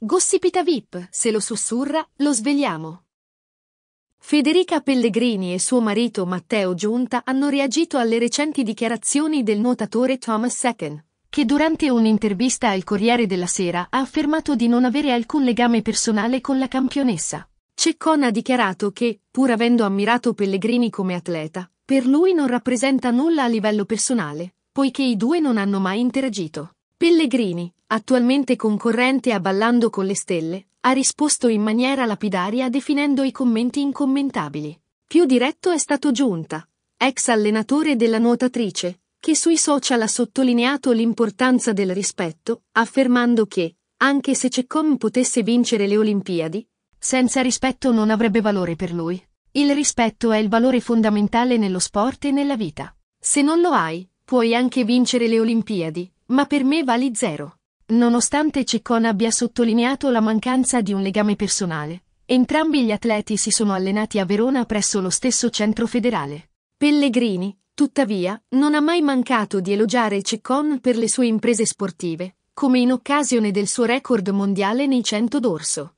Gossipita VIP, se lo sussurra, lo svegliamo. Federica Pellegrini e suo marito Matteo Giunta hanno reagito alle recenti dichiarazioni del nuotatore Thomas Second, che durante un'intervista al Corriere della Sera ha affermato di non avere alcun legame personale con la campionessa. Ceccon ha dichiarato che, pur avendo ammirato Pellegrini come atleta, per lui non rappresenta nulla a livello personale, poiché i due non hanno mai interagito. Pellegrini, attualmente concorrente a Ballando con le Stelle, ha risposto in maniera lapidaria definendo i commenti incommentabili. Più diretto è stato Giunta, ex allenatore della nuotatrice, che sui social ha sottolineato l'importanza del rispetto, affermando che, anche se Ceccom potesse vincere le Olimpiadi, senza rispetto non avrebbe valore per lui. Il rispetto è il valore fondamentale nello sport e nella vita. Se non lo hai, puoi anche vincere le Olimpiadi, ma per me vali zero. Nonostante Ceccon abbia sottolineato la mancanza di un legame personale, entrambi gli atleti si sono allenati a Verona presso lo stesso centro federale. Pellegrini, tuttavia, non ha mai mancato di elogiare Ceccon per le sue imprese sportive, come in occasione del suo record mondiale nei 100 d'orso.